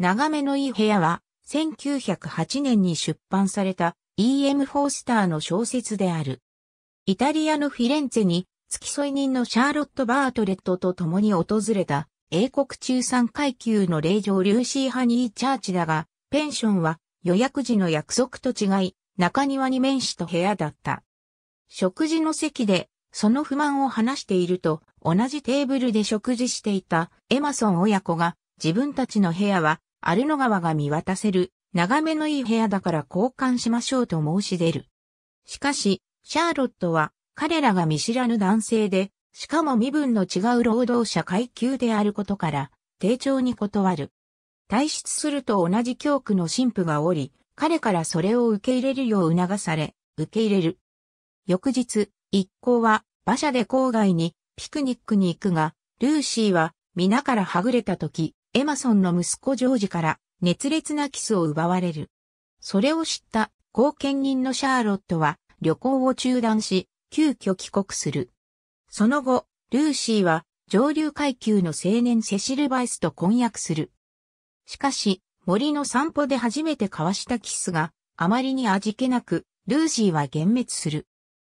眺めのいい部屋は、1908年に出版された E.M. フォースターの小説である。イタリアのフィレンツェに付き添い人のシャーロット・バートレットと共に訪れた英国中産階級の霊場リューシー・ハニー・チャーチだが、ペンションは予約時の約束と違い、中庭に面した部屋だった。食事の席で、その不満を話していると、同じテーブルで食事していたエマソン親子が、自分たちの部屋はアルノ川が見渡せる、眺めのいい部屋だから交換しましょうと申し出る。しかし、シャーロットは、彼らが見知らぬ男性で、しかも身分の違う労働者階級であることから、丁重に断る。退出すると同じ教区の神父がおり、彼からそれを受け入れるよう促され、受け入れる。翌日、一行は馬車で郊外にピクニックに行くが、ルーシーは皆からはぐれた時、エマソンの息子ジョージから熱烈なキスを奪われる。それを知った後見人のシャーロットは旅行を中断し、急遽帰国する。その後、ルーシーは上流階級の青年セシル・バイスと婚約する。しかし、森の散歩で初めて交わしたキスがあまりに味気なく、ルーシーは幻滅する。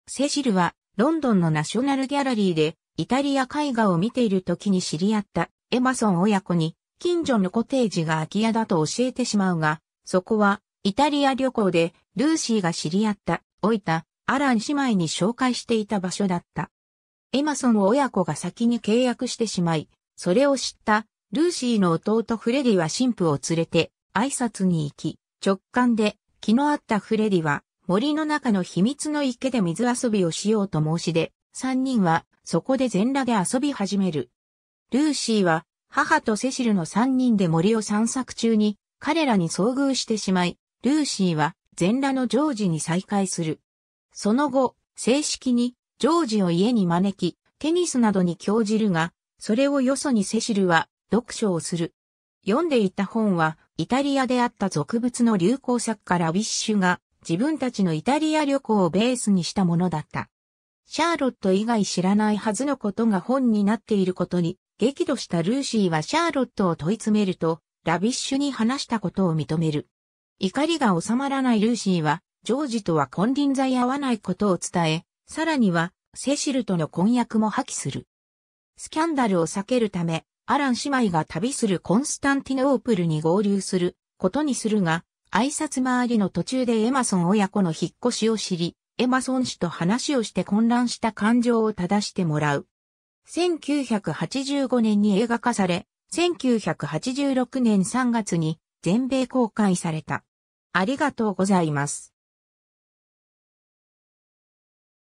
セシルはロンドンのナショナルギャラリーでイタリア絵画を見ている時に知り合ったエマソン親子に近所のコテージが空き家だと教えてしまうが、そこは、イタリア旅行で、ルーシーが知り合った、老いた、アラン姉妹に紹介していた場所だった。エマソンを親子が先に契約してしまい、それを知った、ルーシーの弟フレディは神父を連れて、挨拶に行き、直感で、気の合ったフレディは、森の中の秘密の池で水遊びをしようと申し出、三人は、そこで全裸で遊び始める。ルーシーは、母とセシルの3人で森を散策中に彼らに遭遇してしまい、ルーシーは全裸のジョージに再会する。その後、正式にジョージを家に招き、テニスなどに興じるが、それをよそにセシルは読書をする。読んでいた本は、イタリアであった俗物の流行作家ラビッシュが、自分たちのイタリア旅行をベースにしたものだった。シャーロット以外知らないはずのことが本になっていることに激怒したルーシーはシャーロットを問い詰めると、ラビッシュに話したことを認める。怒りが収まらないルーシーは、ジョージとは金輪際合わないことを伝え、さらには、セシルとの婚約も破棄する。スキャンダルを避けるため、アラン姉妹が旅するコンスタンティノープルに合流することにするが、挨拶回りの途中でエマソン親子の引っ越しを知り、エマソン氏と話をして混乱した感情を正してもらう。1985年に映画化され、1986年3月に全米公開された。ありがとうございます。